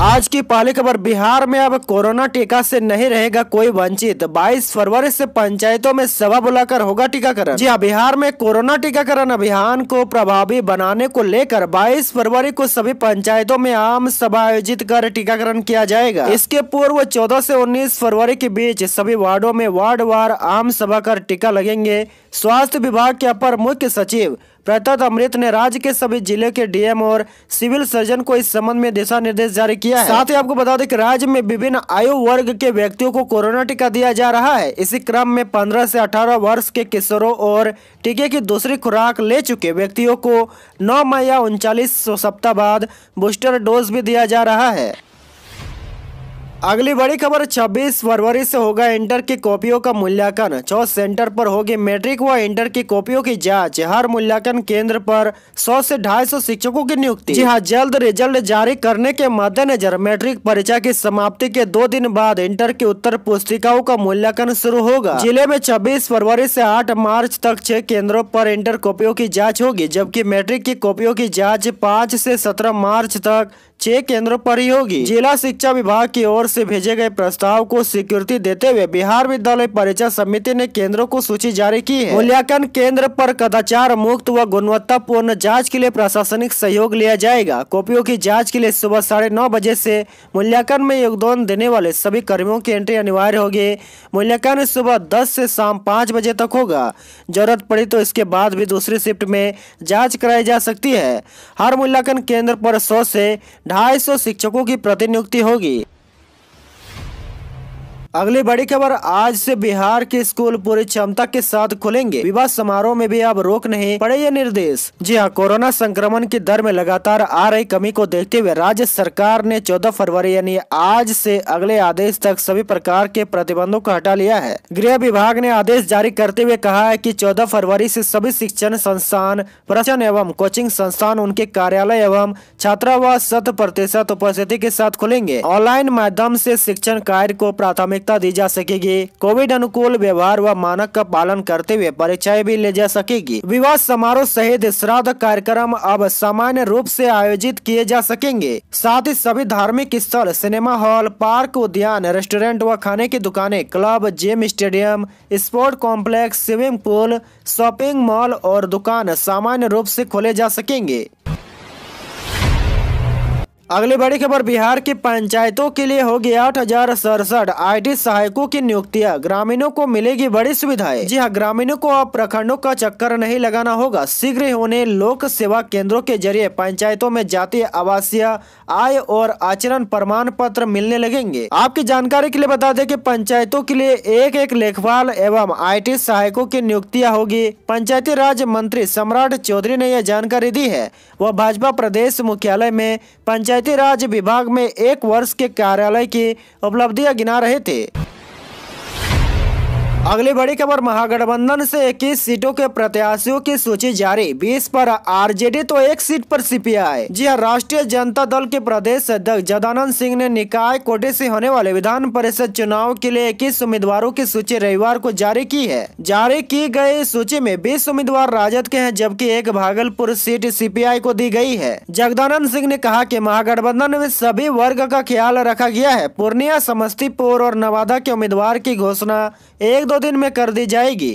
आज की पहली खबर बिहार में अब कोरोना टीका से नहीं रहेगा कोई वंचित 22 फरवरी से पंचायतों में सभा बुलाकर होगा टीकाकरण जी हाँ बिहार में कोरोना टीकाकरण अभियान को प्रभावी बनाने को लेकर 22 फरवरी को सभी पंचायतों में आम सभा आयोजित कर टीकाकरण किया जाएगा इसके पूर्व चौदह से उन्नीस फरवरी के बीच सभी वार्डो में वार्ड वार आम सभा कर टीका लगेंगे स्वास्थ्य विभाग के अपर मुख्य सचिव प्रताप अमृत ने राज्य के सभी जिले के डीएम और सिविल सर्जन को इस संबंध में दिशा निर्देश जारी किया है साथ ही आपको बता दें कि राज्य में विभिन्न आयु वर्ग के व्यक्तियों को कोरोना टीका दिया जा रहा है इसी क्रम में पंद्रह से अठारह वर्ष के किशोरों और टीके की दूसरी खुराक ले चुके व्यक्तियों को नौ मई या उनचालीस सप्ताह बाद बूस्टर डोज भी दिया जा रहा है अगली बड़ी खबर 26 फरवरी से होगा इंटर की कॉपियों का मूल्यांकन चौथ सेंटर पर होगी मैट्रिक व इंटर की कॉपियों की जांच हर मूल्यांकन केंद्र पर 100 से 250 शिक्षकों की नियुक्ति जी हाँ जल्द रिजल्ट जारी करने के मद्देनजर मैट्रिक परीक्षा की समाप्ति के दो दिन बाद इंटर की उत्तर पुस्तिकाओं का मूल्यांकन शुरू होगा जिले में छब्बीस फरवरी ऐसी आठ मार्च तक छह केंद्रों आरोप इंटर कॉपियों की जाँच होगी जबकि मैट्रिक की कॉपियों की जाँच पाँच ऐसी सत्रह मार्च तक छह केंद्रों पर ही होगी जिला शिक्षा विभाग की ओर से भेजे गए प्रस्ताव को स्वीकृति देते हुए बिहार विद्यालय परीक्षा समिति ने केंद्रों को सूची जारी की है मूल्यांकन केंद्र पर कदाचार मुक्त व गुणवत्ता पूर्ण जाँच के लिए प्रशासनिक सहयोग लिया जाएगा कॉपियों की जाँच के लिए सुबह साढ़े नौ बजे ऐसी मूल्यांकन में योगदान देने वाले सभी कर्मियों की एंट्री अनिवार्य होगी मूल्यांकन सुबह दस ऐसी शाम पाँच बजे तक होगा जरूरत पड़ी तो इसके बाद भी दूसरी शिफ्ट में जाँच कराई जा सकती है हर मूल्यांकन केंद्र पर सौ से ढाई सौ शिक्षकों की प्रतिनियुक्ति होगी अगली बड़ी खबर आज से बिहार के स्कूल पूरी क्षमता के साथ खुलेंगे विवाह समारोह में भी अब रोक नहीं पड़े ये निर्देश जी हाँ कोरोना संक्रमण की दर में लगातार आ रही कमी को देखते हुए राज्य सरकार ने 14 फरवरी यानी आज से अगले आदेश तक सभी प्रकार के प्रतिबंधों को हटा लिया है गृह विभाग ने आदेश जारी करते हुए कहा है की चौदह फरवरी ऐसी सभी शिक्षण संस्थान प्रशन एवं कोचिंग संस्थान उनके कार्यालय एवं छात्रावास शत प्रतिशत उपस्थिति के साथ खुलेंगे ऑनलाइन माध्यम ऐसी शिक्षण कार्य को प्राथमिक प्राथमिकता दी जा सकेगी कोविड अनुकूल व्यवहार व मानक का पालन करते हुए परीक्षाएं भी ले जा सकेगी विवाह समारोह सहित श्राद्ध कार्यक्रम अब सामान्य रूप से आयोजित किए जा सकेंगे साथ ही सभी धार्मिक स्थल सिनेमा हॉल पार्क उद्यान रेस्टोरेंट व खाने की दुकानें club gym stadium sport complex swimming pool shopping mall और दुकान सामान्य रूप से खोले जा सकेंगे अगली बड़ी खबर बिहार की पंचायतों के लिए होगी आठ हजार सड़सठ आई सहायकों की नियुक्तियां ग्रामीणों को मिलेगी बड़ी सुविधाएं जी हाँ ग्रामीणों को अब प्रखंडों का चक्कर नहीं लगाना होगा शीघ्र ही उन्हें लोक सेवा केंद्रों के जरिए पंचायतों में जातीय आवासीय आय और आचरण प्रमाण पत्र मिलने लगेंगे आपकी जानकारी के लिए बता दें की पंचायतों के लिए एक एक लेखपाल एवं आई सहायकों की नियुक्तियाँ होगी पंचायती राज मंत्री सम्राट चौधरी ने यह जानकारी दी है वह भाजपा प्रदेश मुख्यालय में पंचायत पंचायती राज विभाग में एक वर्ष के कार्यालय की उपलब्धियां गिना रहे थे अगली बड़ी खबर महागठबंधन से 21 सीटों के प्रत्याशियों की सूची जारी 20 पर आरजेडी तो एक सीट पर सीपीआई जी हाँ राष्ट्रीय जनता दल के प्रदेश अध्यक्ष जदानंद सिंह ने निकाय कोटे से होने वाले विधान परिषद चुनाव के लिए इक्कीस उम्मीदवारों की सूची रविवार को जारी की है जारी की गई सूची में बीस उम्मीदवार राजद के है जबकि एक भागलपुर सीट सी को दी गयी है जगदानंद सिंह ने कहा की महागठबंधन में सभी वर्ग का ख्याल रखा गया है पूर्णिया समस्तीपुर और नवादा के उम्मीदवार की घोषणा एक दो दिन में कर दी जाएगी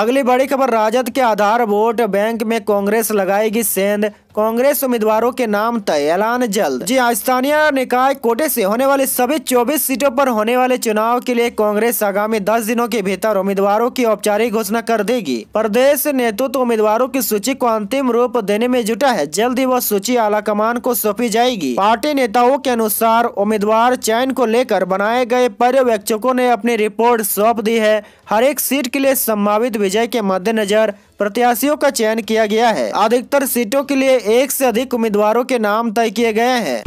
अगली बड़ी खबर राजद के आधार वोट बैंक में कांग्रेस लगाएगी सेंध कांग्रेस उम्मीदवारों के नाम तय ऐलान जल्द जी हाँ, स्थानीय निकाय कोटे से होने वाले सभी 24 सीटों पर होने वाले चुनाव के लिए कांग्रेस आगामी 10 दिनों के भीतर उम्मीदवारों की औपचारिक घोषणा कर देगी प्रदेश नेतृत्व तो उम्मीदवारों की सूची को अंतिम रूप देने में जुटा है जल्द ही वह सूची आला को सौंपी जाएगी पार्टी नेताओं के अनुसार उम्मीदवार चयन को लेकर बनाए गए पर्यवेक्षकों ने अपनी रिपोर्ट सौंप दी है हर एक सीट के लिए संभावित विजय के मद्देनजर प्रत्याशियों का चयन किया गया है अधिकतर सीटों के लिए एक से अधिक उम्मीदवारों के नाम तय किए गए हैं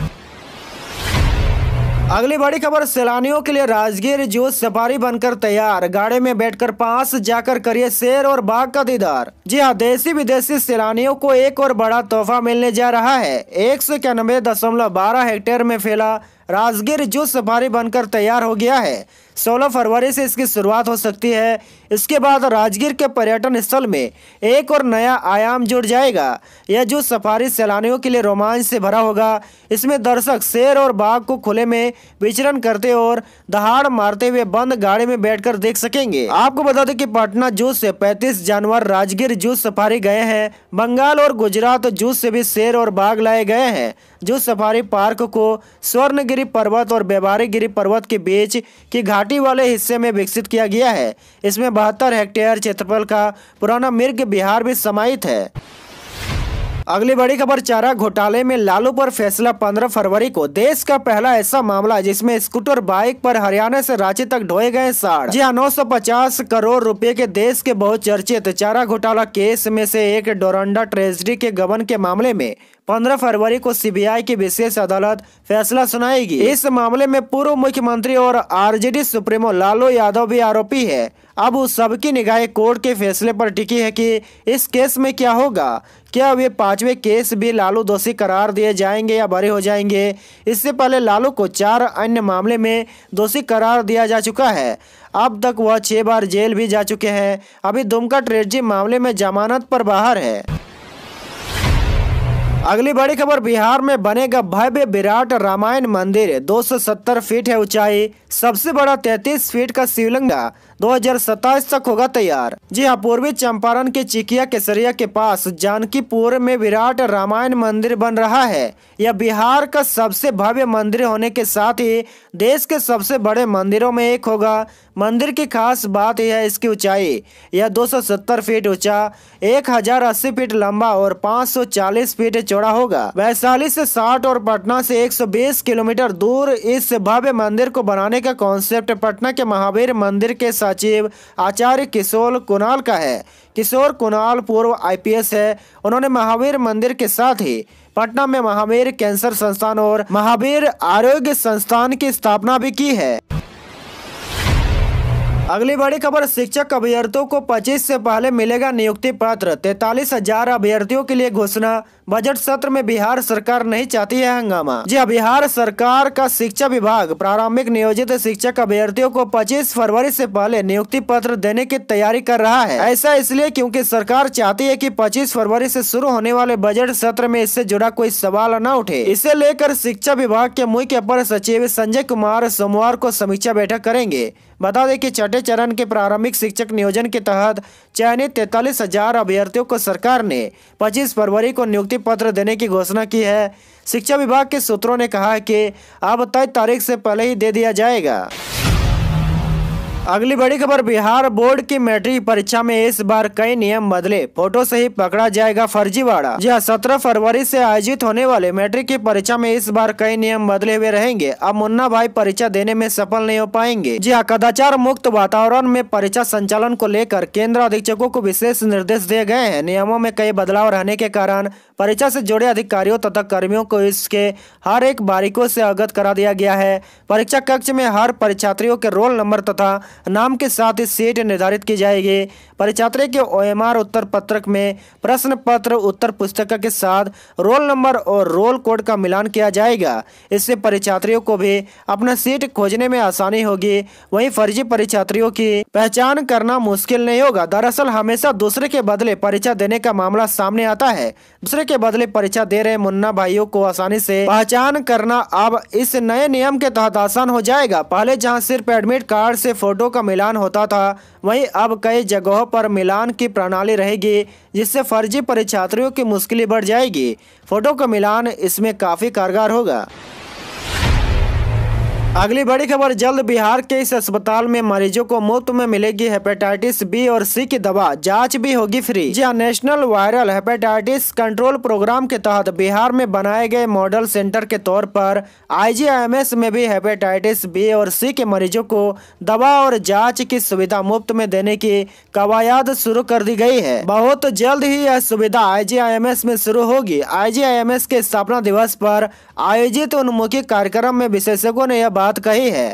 अगली बड़ी खबर सैलानियों के लिए राजगीर जू सफारी बनकर तैयार गाड़ी में बैठकर पास जाकर करिए शेर और बाघ का दीदार जी हाँ देशी विदेशी सैलानियों को एक और बड़ा तोहफा मिलने जा रहा है एक सौ इक्यानबे दशमलव बारह हेक्टेयर में फैला राजगीर जू सफारी बनकर तैयार हो गया है 16 फरवरी से इसकी शुरुआत हो सकती है इसके बाद राजगीर के पर्यटन स्थल में एक और नया आयाम जुड़ जाएगा यह जो सफारी सैलानियों के लिए रोमांच से भरा होगा इसमें दर्शक शेर और बाघ को खुले में विचरण करते और दहाड़ मारते हुए बंद गाड़ी में बैठकर देख सकेंगे आपको बता दें कि पटना जू से 35 जानवर राजगीर जू सफारी गए हैं बंगाल और गुजरात जू से भी शेर और बाघ लाए गए हैं जू सफारी पार्क को स्वर्णगिरी पर्वत और व्यवहारिक गिरी पर्वत के बीच की घाटी वाले हिस्से में विकसित किया गया है इसमें बहत्तर हेक्टेयर क्षेत्रफल का पुराना मिर्ग बिहार भी समाहित है अगली बड़ी खबर चारा घोटाले में लालू पर फैसला 15 फरवरी को देश का पहला ऐसा मामला जिसमें स्कूटर बाइक पर हरियाणा से रांची तक ढोए गए साढ़ जी हाँ नौ करोड़ रुपए के देश के बहुचर्चित चारा घोटाला केस में से एक डोरंडा ट्रेजरी के गबन के मामले में 15 फरवरी को सीबीआई की विशेष अदालत फैसला सुनाएगी इस मामले में पूर्व मुख्यमंत्री और आरजेडी सुप्रीमो लालू यादव भी आरोपी है अब उस सबकी निगाहें कोर्ट के फैसले पर टिकी है कि इस केस में क्या होगा क्या वे पांचवें केस भी लालू दोषी करार दिए जाएंगे या बरे हो जाएंगे इससे पहले लालू को चार अन्य मामले में दोषी करार दिया जा चुका है अब तक वह छह बार जेल भी जा चुके हैं अभी दुमका ट्रेजडी मामले में जमानत पर बाहर है अगली बड़ी खबर बिहार में बनेगा भव्य विराट रामायण मंदिर 270 फीट है ऊंचाई सबसे बड़ा 33 फीट का शिवलिंग 2027 तक होगा तैयार जी हाँ पूर्वी चंपारण के चिकिया केसरिया के पास जानकीपुर में विराट रामायण मंदिर बन रहा है यह बिहार का सबसे भव्य मंदिर होने के साथ ही देश के सबसे बड़े मंदिरों में एक होगा मंदिर की खास बात यह है इसकी ऊंचाई यह 270 फीट ऊंचा 1080 फीट लंबा और 540 फीट चौड़ा होगा वैशाली से 60 और पटना से 120 किलोमीटर दूर इस भव्य मंदिर को बनाने का कॉन्सेप्ट पटना के महावीर मंदिर के साथ सचिव आचार्य किशोर कुणाल का है किशोर कुणाल पूर्व आईपीएस है उन्होंने महावीर मंदिर के साथ ही पटना में महावीर कैंसर संस्थान और महावीर आरोग्य संस्थान की स्थापना भी की है अगली बड़ी खबर शिक्षक अभ्यर्थियों को 25 से पहले मिलेगा नियुक्ति पत्र तैतालीस हजार अभ्यर्थियों के लिए घोषणा बजट सत्र में बिहार सरकार नहीं चाहती है हंगामा जी हाँ, बिहार सरकार का शिक्षा विभाग प्रारंभिक नियोजित शिक्षक अभ्यर्थियों को 25 फरवरी से पहले नियुक्ति पत्र देने की तैयारी कर रहा है ऐसा इसलिए क्योंकि सरकार चाहती है कि 25 फरवरी से शुरू होने वाले बजट सत्र में इससे जुड़ा कोई सवाल न उठे इसे लेकर शिक्षा विभाग के मुख्य अपर सचिव संजय कुमार सोमवार को समीक्षा बैठक करेंगे बता दें कि छठे चरण के प्रारंभिक शिक्षक नियोजन के तहत चयनित तैतालीस हजार अभ्यर्थियों को सरकार ने 25 फरवरी को नियुक्ति पत्र देने की घोषणा की है शिक्षा विभाग के सूत्रों ने कहा कि अब तय तारीख से पहले ही दे दिया जाएगा अगली बड़ी खबर बिहार बोर्ड की मैट्रिक परीक्षा में इस बार कई नियम बदले फोटो से ही पकड़ा जाएगा फर्जीवाड़ा यह सत्रह फरवरी से आयोजित होने वाले मैट्रिक की परीक्षा में इस बार कई नियम बदले हुए रहेंगे अब मुन्ना भाई परीक्षा देने में सफल नहीं हो पाएंगे जी हाँ कदाचार मुक्त वातावरण में परीक्षा संचालन को लेकर केंद्र अधीक्षकों को विशेष निर्देश दिए गए हैं नियमों में कई बदलाव रहने के कारण परीक्षा से जुड़े अधिकारियों तथा कर्मियों को इसके हर एक बारीकों से अवगत करा दिया गया है परीक्षा कक्ष में हर परीक्षार्थियों के रोल नंबर तथा नाम के साथ सेट निर्धारित किए जाएंगे परिचात्र के ओएमआर उत्तर पत्रक में प्रश्न पत्र उत्तर पुस्तक के साथ रोल नंबर और रोल कोड का मिलान किया जाएगा इससे परिचात्रियों को भी अपना सीट खोजने में आसानी होगी वहीं फर्जी परिचात्रियों की पहचान करना मुश्किल नहीं होगा दरअसल हमेशा दूसरे के बदले परीक्षा देने का मामला सामने आता है दूसरे के बदले परीक्षा दे रहे मुन्ना भाइयों को आसानी से पहचान करना अब इस नए नियम के तहत आसान हो जाएगा पहले जहाँ सिर्फ एडमिट कार्ड से फोटो घाटों का मिलान होता था वहीं अब कई जगहों पर मिलान की प्रणाली रहेगी जिससे फर्जी परीक्षार्थियों की मुश्किलें बढ़ जाएगी फोटो का मिलान इसमें काफ़ी कारगर होगा अगली बड़ी खबर जल्द बिहार के इस अस्पताल में मरीजों को मुफ्त में मिलेगी हेपेटाइटिस बी और सी की दवा जांच भी होगी फ्री जी हाँ national viral hepatitis control programme के तहत बिहार में बनाए गए मॉडल सेंटर के तौर पर आईजीआईएमएस में भी हेपेटाइटिस बी और सी के मरीजों को दवा और जाँच की सुविधा मुफ्त में देने की कवायद शुरू कर दी गयी है बहुत जल्द ही यह सुविधा आई में शुरू होगी आई के स्थापना दिवस आरोप आयोजित उन्मुखी कार्यक्रम में विशेषज्ञों ने यह बात कही है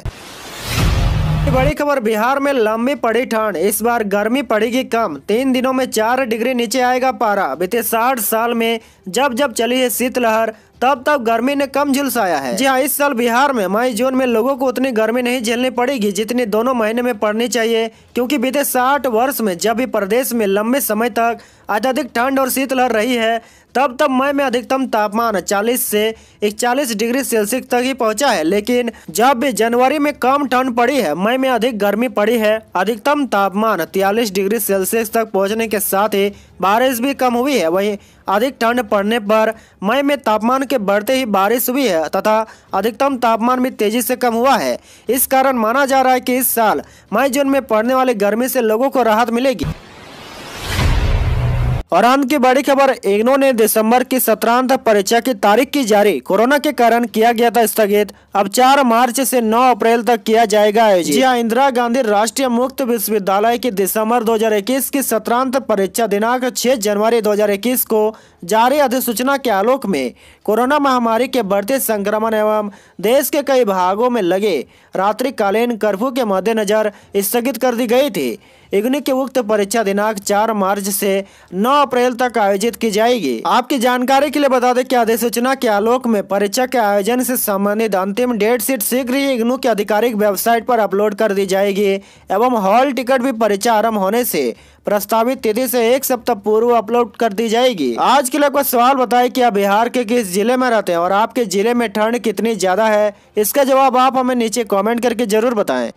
बड़ी खबर बिहार में लंबी पड़ी ठंड इस बार गर्मी पड़ेगी कम तीन दिनों में चार डिग्री नीचे आएगा पारा बीते साठ साल में जब जब चली है शीतलहर तब तब गर्मी ने कम झुलसाया है जी हाँ इस साल बिहार में मई जून में लोगों को उतनी गर्मी नहीं झेलनी पड़ेगी जितनी दोनों महीने में पड़नी चाहिए क्योंकि बीते साठ वर्ष में जब भी प्रदेश में लंबे समय तक अत्यधिक ठंड और शीतलहर रही है तब तब मई में अधिकतम तापमान 40 से 41 डिग्री सेल्सियस तक ही पहुंचा है लेकिन जब जनवरी में कम ठंड पड़ी है मई में अधिक गर्मी पड़ी है अधिकतम तापमान तियालीस डिग्री सेल्सियस तक पहुँचने के साथ ही बारिश भी कम हुई है वही अधिक ठंड पड़ने पर मई में तापमान के बढ़ते ही बारिश हुई है तथा अधिकतम तापमान भी तेजी से कम हुआ है इस कारण माना जा रहा है कि इस साल मई जून में पड़ने वाली गर्मी से लोगों को राहत मिलेगी और अंत की बड़ी खबर इग्नो ने दिसंबर की सत्रांत परीक्षा की तारीख की जारी कोरोना के कारण किया गया था स्थगित अब 4 मार्च से 9 अप्रैल तक किया जाएगा आयोजन जी हाँ, इंदिरा गांधी राष्ट्रीय मुक्त विश्वविद्यालय की दिसंबर 2021 की सत्रांत परीक्षा दिनांक 6 जनवरी 2021 को जारी अधिसूचना के आलोक में कोरोना महामारी के बढ़ते संक्रमण एवं देश के कई भागों में लगे रात्रिकालीन कर्फ्यू के मद्देनजर स्थगित कर दी गई थी इग्नू के उक्त परीक्षा दिनांक 4 मार्च से 9 अप्रैल तक आयोजित की जाएगी आपकी जानकारी के लिए बता दें कि अधिसूचना के आलोक में परीक्षा के आयोजन से संबंधित अंतिम डेट शीट शीघ्र ही इग्नू के आधिकारिक वेबसाइट पर अपलोड कर दी जाएगी एवं हॉल टिकट भी परीक्षा आरम्भ होने से प्रस्तावित तिथि से एक सप्ताह पूर्व अपलोड कर दी जाएगी आज के लिए कुछ सवाल बताए कि आप बिहार के किस जिले में रहते हैं और आपके जिले में ठंड कितनी ज्यादा है इसका जवाब आप हमें नीचे कमेंट करके जरूर बताएं